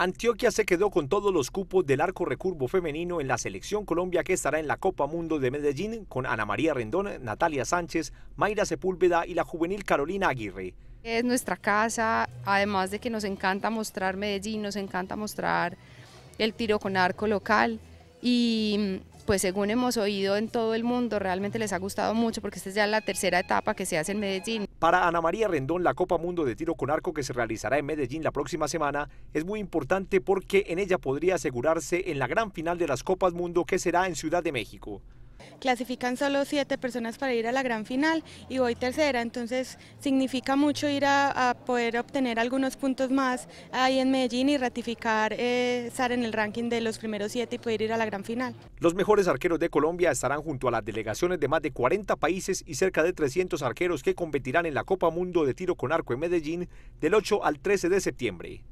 Antioquia se quedó con todos los cupos del arco recurvo femenino en la selección Colombia que estará en la Copa Mundo de Medellín con Ana María Rendón, Natalia Sánchez, Mayra Sepúlveda y la juvenil Carolina Aguirre. Es nuestra casa, además de que nos encanta mostrar Medellín, nos encanta mostrar el tiro con arco local y pues según hemos oído en todo el mundo, realmente les ha gustado mucho porque esta es ya la tercera etapa que se hace en Medellín. Para Ana María Rendón, la Copa Mundo de Tiro con Arco que se realizará en Medellín la próxima semana es muy importante porque en ella podría asegurarse en la gran final de las Copas Mundo que será en Ciudad de México. Clasifican solo siete personas para ir a la gran final y voy tercera, entonces significa mucho ir a, poder obtener algunos puntos más ahí en Medellín y ratificar eh, estar en el ranking de los primeros siete y poder ir a la gran final. Los mejores arqueros de Colombia estarán junto a las delegaciones de más de 40 países y cerca de 300 arqueros que competirán en la Copa Mundo de Tiro con Arco en Medellín del 8 al 13 de septiembre.